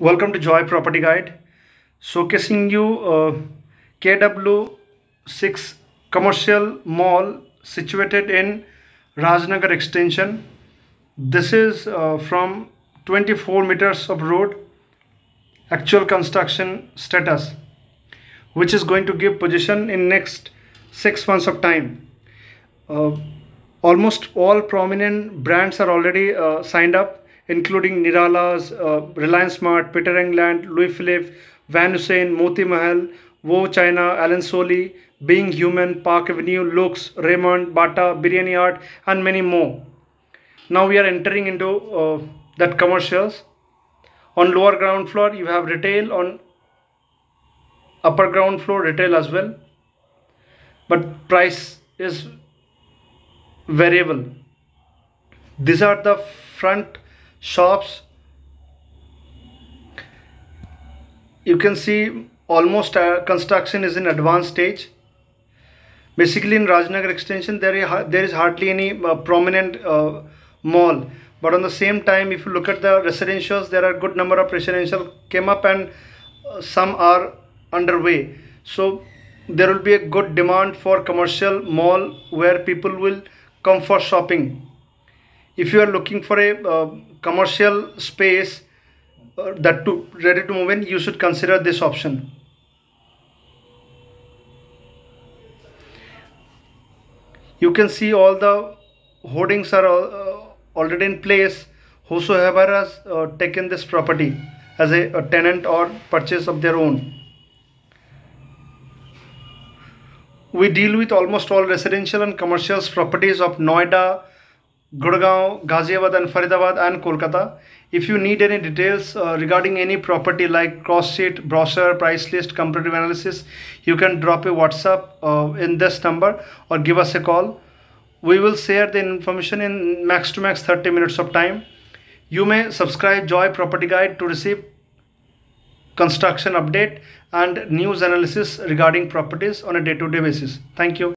Welcome to Joy Property Guide. Showcasing you uh, KW6 commercial mall situated in Rajnagar extension. This is uh, from 24 meters of road. Actual construction status which is going to give position in next 6 months of time. Uh, almost all prominent brands are already uh, signed up including Nirala's, uh, Reliance Smart, Peter England, Louis Philippe, Van Hussein, Moti Mahal, Wo China, Alan Soli, Being Human, Park Avenue, Lux, Raymond, Bata, Biryani Art, and many more. Now we are entering into uh, that commercials. On lower ground floor, you have retail. On upper ground floor, retail as well. But price is variable. These are the front shops you can see almost uh, construction is in advanced stage basically in rajnagar extension there is, there is hardly any uh, prominent uh, mall but on the same time if you look at the residentials there are good number of residential came up and uh, some are underway so there will be a good demand for commercial mall where people will come for shopping if you are looking for a uh, commercial space uh, that to ready to move in you should consider this option you can see all the hoardings are uh, already in place whosoever has uh, taken this property as a, a tenant or purchase of their own we deal with almost all residential and commercial properties of Noida, Gurgaon, Ghaziabad and Faridabad and Kolkata. If you need any details uh, regarding any property like cross sheet, brochure, price list, comparative analysis, you can drop a WhatsApp uh, in this number or give us a call. We will share the information in max to max 30 minutes of time. You may subscribe Joy Property Guide to receive construction update and news analysis regarding properties on a day-to-day -day basis. Thank you.